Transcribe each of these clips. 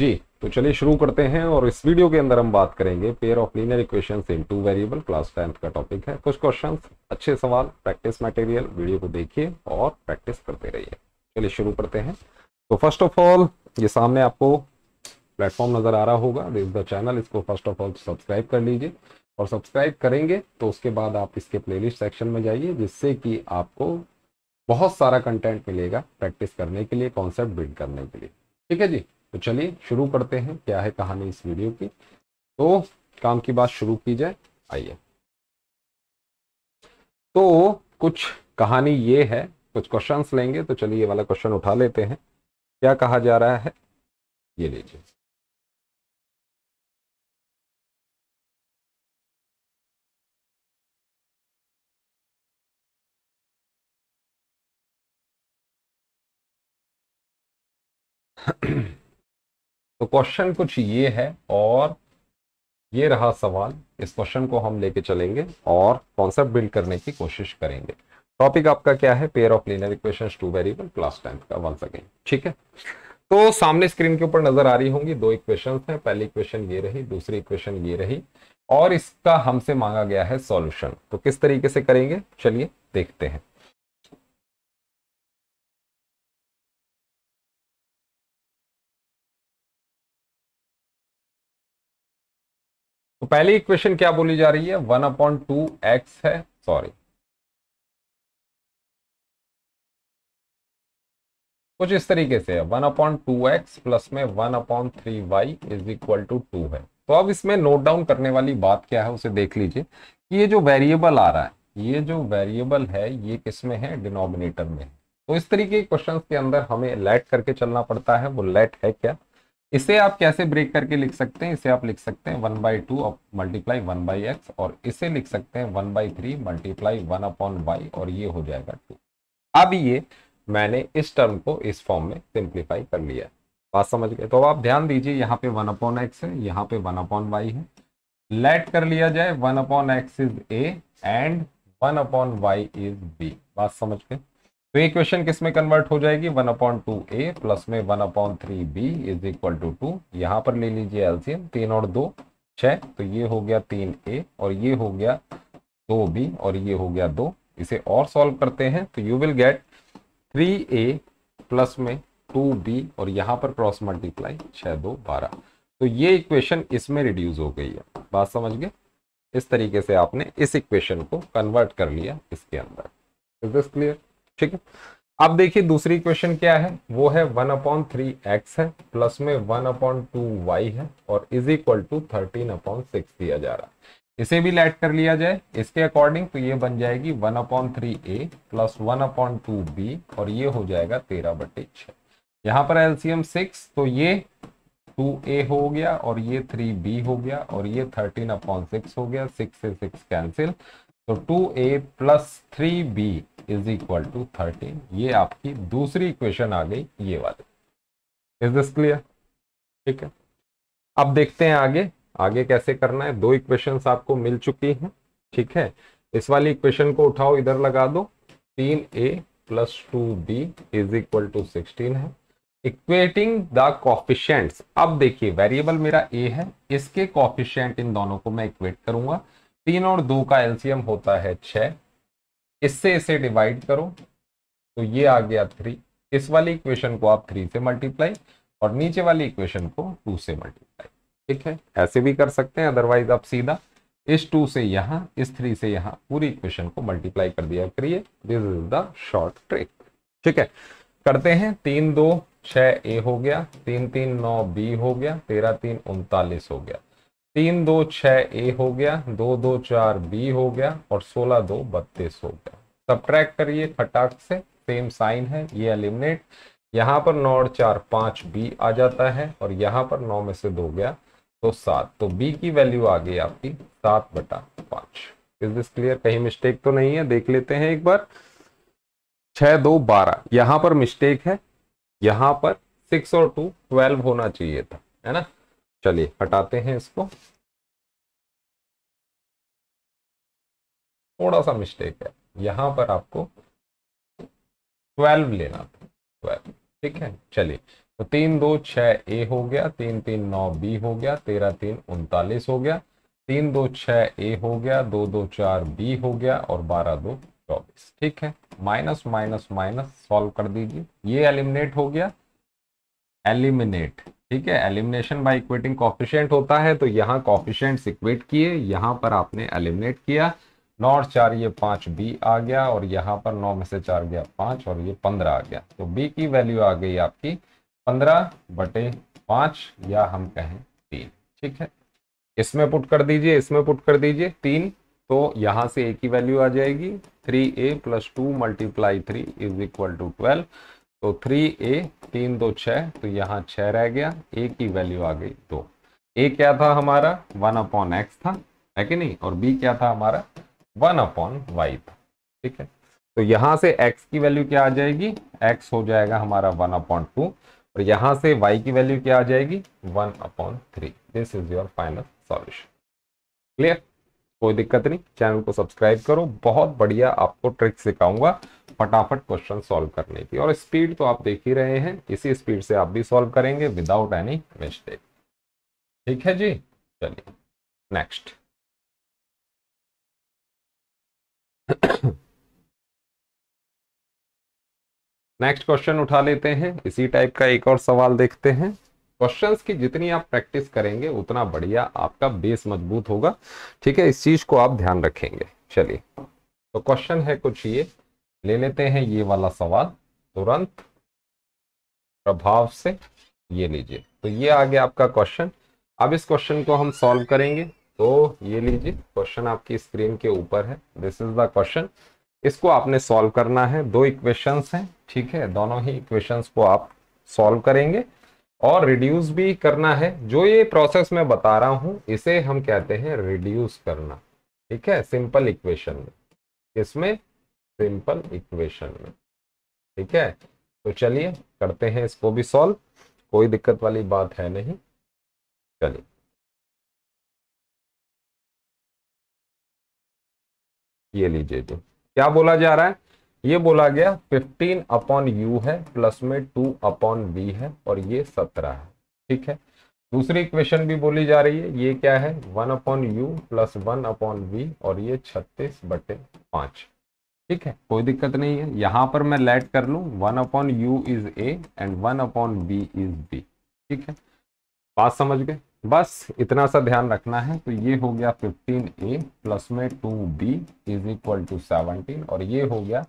जी तो चलिए शुरू करते हैं और इस वीडियो के अंदर हम बात करेंगे pair of linear equations in two variable class tenth का टॉपिक है कुछ क्वेश्चन अच्छे सवाल प्रैक्टिस मटेरियल वीडियो को देखिए और प्रैक्टिस करते रहिए चलिए शुरू करते हैं तो फर्स्ट ऑफ ऑल ये सामने आपको प्लेटफॉर्म नजर आ रहा होगा दिस द चैनल इसको फर्स्ट ऑफ ऑल सब्सक्राइब कर लीजिए और सब्सक्राइब करेंगे तो उसके बाद आप इसके प्लेलिस्ट सेक्शन में जाइए जिससे कि आपको बहुत सारा कंटेंट मिलेगा प्रैक्टिस करने के लिए कॉन्सेप्ट बिल्ड करने के लिए ठीक है जी तो चलिए शुरू करते हैं क्या है कहानी इस वीडियो की तो काम की बात शुरू की जाए आइए तो कुछ कहानी ये है कुछ क्वेश्चंस लेंगे तो चलिए ये वाला क्वेश्चन उठा लेते हैं क्या कहा जा रहा है ये लीजिए तो क्वेश्चन कुछ ये है और ये रहा सवाल इस क्वेश्चन को हम लेके चलेंगे और कॉन्सेप्ट बिल्ड करने की कोशिश करेंगे टॉपिक आपका क्या है pair of linear equations two variable class tenth का वन सेकेंड ठीक है तो सामने स्क्रीन के ऊपर नजर आ रही होंगी दो इक्वेशन हैं पहली इक्वेशन ये रही दूसरी इक्वेशन ये रही और इसका हमसे मांगा गया है सॉल्यूशन तो किस तरीके से करेंगे चलिए देखते हैं तो पहली इक्वेशन क्या बोली जा रही है वन अपॉन टू एक्स है सॉरी कुछ इस तरीके से है one upon two X plus में one upon three Y is equal to two है तो अब इसमें नोट डाउन करने वाली बात क्या है उसे देख लीजिए कि ये जो वेरिएबल आ रहा है ये जो वेरिएबल है ये किस में है डिनोमिनेटर में है तो इस तरीके के क्वेश्चन के अंदर हमें लेट करके चलना पड़ता है वो लेट है क्या इसे आप कैसे ब्रेक करके लिख सकते हैं इसे आप लिख सकते हैं one by two multiply one by X और इसे लिख सकते हैं one by three multiply one upon Y और ये हो जाएगा टू अब ये मैंने इस टर्म को इस फॉर्म में सिंप्लीफाई कर लिया बात समझ गए तो अब आप ध्यान दीजिए यहाँ पे वन अपॉन एक्स है यहाँ पे वन अपॉन वाई है लेट कर लिया जाए one upon X is A and one upon Y is B बात समझ गए तो ये क्वेश्चन किस में कन्वर्ट हो जाएगी वन अपॉन टू ए प्लस में one upon three B is equal to two यहाँ पर ले लीजिए एलसीएम तीन और दो छः तो ये हो गया तीन ए और ये हो गया दो बी और ये हो गया दो इसे और सॉल्व करते हैं तो you will get three A plus में टू बी और यहाँ पर क्रॉस मल्टीप्लाई छः दो बारह तो ये इक्वेशन इसमें रिड्यूस हो गई है बात समझ गए इस तरीके से आपने इस इक्वेशन को कन्वर्ट कर लिया इसके अंदर इज दिस क्लियर ठीक है अब देखिए दूसरी क्वेश्चन क्या है वो है वन अपॉन थ्री एक्स है प्लस में वन अपॉन टू वाई है और is equal to thirteen upon six दिया जा रहा है इसे भी लेट कर लिया जाए इसके अकॉर्डिंग तो ये बन जाएगी one upon three A plus one upon two B और ये हो जाएगा तेरह बटे छ यहाँ पर एलसीएम सिक्स तो ये टू ए हो गया और ये थ्री बी हो गया और ये थर्टीन अपॉन सिक्स हो गया सिक्स से सिक्स कैंसिल तो two A plus three B is equal to thirteen ये आपकी दूसरी इक्वेशन आ गई ये वाली इज दिस क्लियर ठीक है अब देखते हैं आगे आगे कैसे करना है दो इक्वेशन आपको मिल चुकी हैं ठीक है इस वाली इक्वेशन को उठाओ इधर लगा दो तीन A plus two B is equal to sixteen है इक्वेटिंग द कॉफिशियंट अब देखिए वेरिएबल मेरा ए है इसके कॉफिशियंट इन दोनों को मैं इक्वेट करूंगा तीन और दो का एल्सियम होता है छह इससे इसे डिवाइड करो तो ये आ गया थ्री इस वाली इक्वेशन को आप थ्री से मल्टीप्लाई और नीचे वाली इक्वेशन को टू से मल्टीप्लाई ठीक है ऐसे भी कर सकते हैं अदरवाइज आप सीधा इस टू से यहां इस थ्री से यहाँ पूरी इक्वेशन को मल्टीप्लाई कर दिया करिए this is the short trick ठीक है करते हैं तीन दो छ ए हो गया तीन तीन नौ बी हो गया तेरह तीन उनतालीस हो गया तीन दो छ ए हो गया दो दो चार बी हो गया और सोलह दो बत्तीस हो गया सब करिए फटाक से सेम साइन है ये एलिमिनेट यहाँ पर नौ चार पांच बी आ जाता है और यहाँ पर नौ में से दो गया तो सात तो बी की वैल्यू आ गई आपकी सात बटा पांच इज दिस क्लियर कहीं मिस्टेक तो नहीं है देख लेते हैं एक बार छ दो बारह यहाँ पर मिस्टेक है यहां पर सिक्स और टू ट्वेल्व होना चाहिए था है ना चलिए हटाते हैं इसको थोड़ा सा मिस्टेक है यहां पर आपको ट्वेल्व लेना था ट्वेल्व ठीक है चलिए तो तीन दो छ ए हो गया तीन तीन नौ बी हो गया तेरह तीन उनतालीस हो गया तीन दो छ ए हो गया दो दो चार बी हो गया और बारह दो चौबीस ठीक है माइनस माइनस माइनस सॉल्व कर दीजिए ये एलिमिनेट हो गया एलिमिनेट ठीक है एलिमिनेशन बाय इक्वेटिंग कॉफिशियंट होता है तो यहाँ कॉफिशियंट इक्वेट किए यहाँ पर आपने एलिमिनेट किया नौ और चार ये पाँच बी आ गया और यहाँ पर नौ में से चार गया पाँच और ये पंद्रह आ गया तो बी की वैल्यू आ गई आपकी पंद्रह बटे पाँच या हम कहें तीन ठीक है इसमें पुट कर दीजिए इसमें पुट कर दीजिए तीन तो यहाँ से ए की वैल्यू आ जाएगी three A plus two multiply three is equal to twelve तो थ्री ए तीन दो छ तो यहाँ छ रह गया ए की वैल्यू आ गई दो ए क्या था हमारा वन अपॉन एक्स था है कि नहीं और बी क्या था हमारा वन अपॉन वाई था ठीक है तो यहां से एक्स की वैल्यू क्या आ जाएगी एक्स हो जाएगा हमारा वन अपॉन टू और यहां से वाई की वैल्यू क्या आ जाएगी one upon three this is your final solution clear कोई दिक्कत नहीं चैनल को सब्सक्राइब करो बहुत बढ़िया आपको ट्रिक सिखाऊंगा फटाफट क्वेश्चन सॉल्व करने की और स्पीड तो आप देख ही रहे हैं इसी स्पीड से आप भी सॉल्व करेंगे विदाउट एनी मिस्टेक ठीक है जी चलिए नेक्स्ट नेक्स्ट क्वेश्चन उठा लेते हैं इसी टाइप का एक और सवाल देखते हैं क्वेश्चन की जितनी आप प्रैक्टिस करेंगे उतना बढ़िया आपका बेस मजबूत होगा ठीक है इस चीज को आप ध्यान रखेंगे चलिए तो क्वेश्चन है कुछ ये ले लेते हैं ये वाला सवाल तुरंत प्रभाव से ये लीजिए तो ये आ गया आपका क्वेश्चन अब इस क्वेश्चन को हम सॉल्व करेंगे तो ये लीजिए क्वेश्चन आपकी स्क्रीन के ऊपर है दिस इज द क्वेश्चन इसको आपने सॉल्व करना है दो इक्वेशंस हैं ठीक है दोनों ही इक्वेशंस को आप सॉल्व करेंगे और रिड्यूस भी करना है जो ये प्रोसेस मैं बता रहा हूं इसे हम कहते हैं रिड्यूस करना ठीक है सिंपल इक्वेशन में इसमें सिंपल इक्वेशन में ठीक है तो चलिए करते हैं इसको भी सॉल्व कोई दिक्कत वाली बात है नहीं चलिए ये लीजिए जी क्या बोला जा रहा है ये बोला गया 15 अपॉन यू है प्लस में 2 अपॉन बी है और ये 17 है ठीक है दूसरी इक्वेशन भी बोली जा रही है ये क्या है one upon U plus one upon B और ये छत्तीस बटे पांच ठीक है कोई दिक्कत नहीं है यहां पर मैं लेट कर लू one upon u is A and one upon b is b ठीक है बात समझ गए बस इतना सा ध्यान रखना है तो ये हो गया 15a प्लस में 2b is equal to seventeen और ये हो गया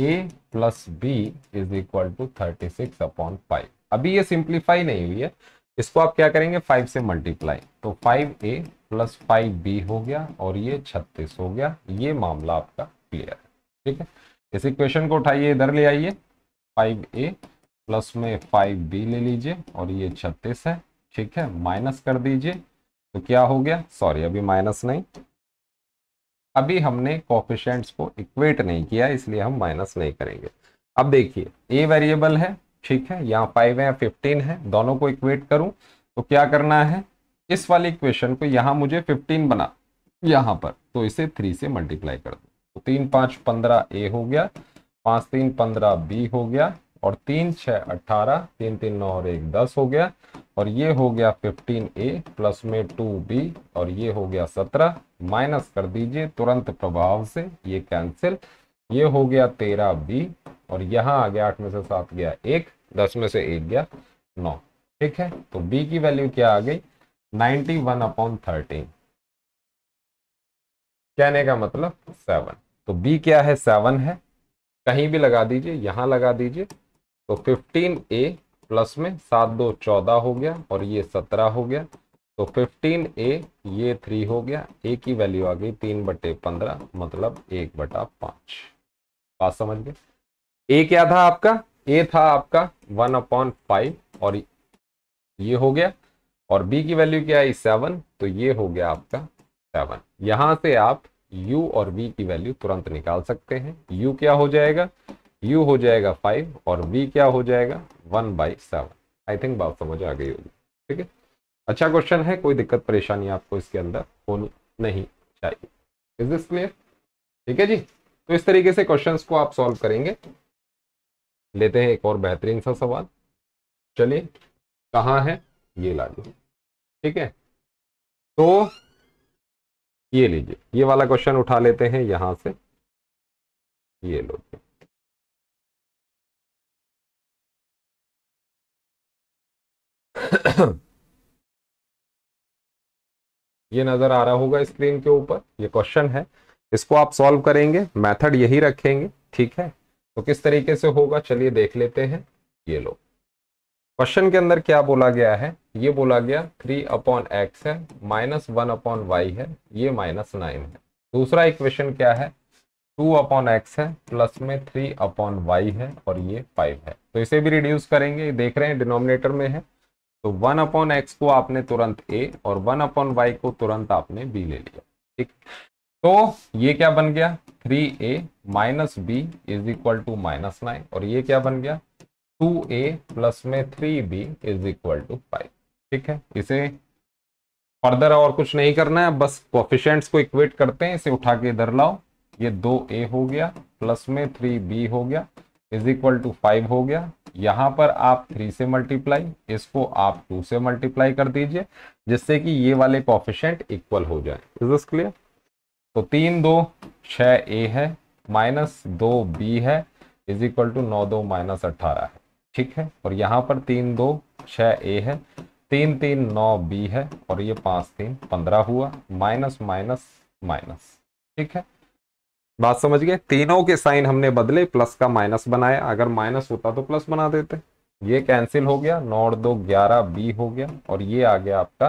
a plus b is equal to thirty six upon five अभी ये सिंप्लीफाई नहीं हुई है इसको आप क्या करेंगे फाइव से मल्टीप्लाई तो five a plus five b हो गया और ये छत्तीस हो गया ये मामला आपका क्लियर है ठीक है इस इक्वेशन को उठाइए इधर ले आइए फाइव ए प्लस में फाइव बी ले लीजिए और ये छत्तीस है ठीक है माइनस कर दीजिए तो क्या हो गया सॉरी अभी माइनस नहीं अभी हमने कॉफिशेंट्स को इक्वेट नहीं किया इसलिए हम माइनस नहीं करेंगे अब देखिए ए वेरिएबल है ठीक है यहाँ फाइव है या फिफ्टीन है दोनों को इक्वेट करूं तो क्या करना है इस वाले इक्वेशन को यहाँ मुझे फिफ्टीन बना यहाँ पर तो इसे थ्री से मल्टीप्लाई कर दो तो तीन पाँच पंद्रह ए हो गया पाँच तीन पंद्रह बी हो गया और तीन छः अट्ठारह तीन तीन नौ और एक दस हो गया और ये हो गया फिफ्टीन ए प्लस में टू बी और ये हो गया सत्रह माइनस कर दीजिए तुरंत प्रभाव से ये कैंसिल ये हो गया तेरह बी और यहाँ आ गया आठ में से सात गया एक दस में से एक गया नौ ठीक है तो बी की वैल्यू क्या आ गई नाइन्टी वन अपॉन थर्टीन कहने का मतलब सेवन तो बी क्या है सेवन है कहीं भी लगा दीजिए यहाँ लगा दीजिए तो फिफ्टीन ए प्लस में सात दो चौदह हो गया और ये सत्रह हो गया तो फिफ्टीन ए ये थ्री हो गया ए की वैल्यू आ गई तीन बटे पंद्रह मतलब एक बटा पांच बात समझ गए ए क्या था आपका ए था आपका वन अपॉन फाइव और ये हो गया और बी की वैल्यू क्या आई सेवन तो ये हो गया आपका सेवन यहां से आप यू और वी की वैल्यू तुरंत निकाल सकते हैं यू क्या हो जाएगा यू हो जाएगा फाइव और वी क्या हो जाएगा one by seven I think बात समझ आ गई होगी ठीक है अच्छा क्वेश्चन है कोई दिक्कत परेशानी आपको इसके अंदर होनी नहीं चाहिए इज दिस क्लियर ठीक है जी तो इस तरीके से क्वेश्चंस को आप सॉल्व करेंगे लेते हैं एक और बेहतरीन सा सवाल चलिए कहाँ है ये ला लीजिए ठीक है तो ये लीजिए ये वाला क्वेश्चन उठा लेते हैं यहां से ये लो जी ये नजर आ रहा होगा स्क्रीन के ऊपर ये क्वेश्चन है इसको आप सॉल्व करेंगे मेथड यही रखेंगे ठीक है तो किस तरीके से होगा चलिए देख लेते हैं ये लो क्वेश्चन के अंदर क्या बोला गया है ये बोला गया थ्री अपॉन एक्स है माइनस वन अपॉन वाई है ये माइनस नाइन है दूसरा इक्वेशन क्या है टू अपॉन एक्स है प्लस में थ्री अपॉन वाई है और ये फाइव है तो इसे भी रिड्यूस करेंगे देख रहे हैं डिनोमिनेटर में है तो वन अपॉन एक्स को आपने तुरंत ए और वन अपॉन वाई को तुरंत आपने बी ले लिया ठीक तो ये क्या बन गया three a minus b is equal to minus nine और ये क्या बन गया टू ए प्लस में three B is equal to five ठीक है इसे फर्दर और कुछ नहीं करना है बस कोफिशेंट्स को इक्वेट करते हैं इसे उठा के इधर लाओ ये दो ए हो गया प्लस में थ्री बी हो गया इज इक्वल टू फाइव हो गया यहां पर आप थ्री से मल्टीप्लाई इसको आप टू से मल्टीप्लाई कर दीजिए जिससे कि ये वाले कॉफिशेंट इक्वल हो जाए इज दिस क्लियर तो तीन दो छ ए है माइनस दो बी है इज इक्वल टू नौ दो माइनस अट्ठारह है ठीक है और यहां पर तीन दो छ ए है तीन तीन नौ बी है और ये पांच तीन पंद्रह हुआ माइनस माइनस माइनस ठीक है बात समझ गए तीनों के साइन हमने बदले प्लस का माइनस बनाया अगर माइनस होता तो प्लस बना देते ये कैंसिल हो गया नौ दो ग्यारह बी हो गया और ये आ गया आपका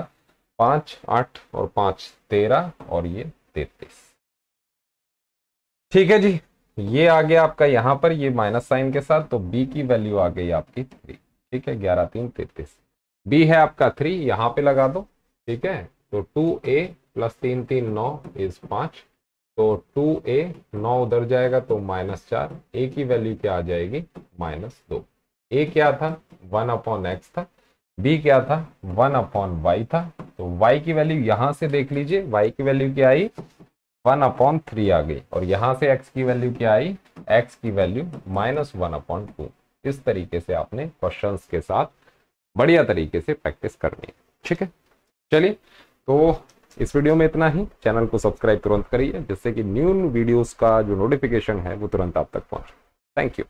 पांच आठ और पांच तेरह और ये तैतीस ठीक है जी ये आ गया आपका यहां पर ये माइनस साइन के साथ तो बी की वैल्यू आ गई आपकी थ्री ठीक है ग्यारह तीन तैतीस बी है आपका थ्री यहां पे लगा दो ठीक है तो टू ए प्लस तीन तीन नौ इज पांच तो टू ए नौ उधर जाएगा तो माइनस चार ए की वैल्यू क्या आ जाएगी माइनस दो ए क्या था वन अपॉन एक्स था बी क्या था वन अपॉन वाई था तो वाई की वैल्यू यहां से देख लीजिए वाई की वैल्यू क्या आई वन अपॉन थ्री आ गई और यहां से एक्स की वैल्यू क्या आई एक्स की value minus one upon two इस तरीके से आपने क्वेश्चंस के साथ बढ़िया तरीके से प्रैक्टिस करनी है ठीक है चलिए तो इस वीडियो में इतना ही चैनल को सब्सक्राइब तुरंत करिए जिससे कि न्यू वीडियोस का जो नोटिफिकेशन है वो तुरंत आप तक पहुंचे थैंक यू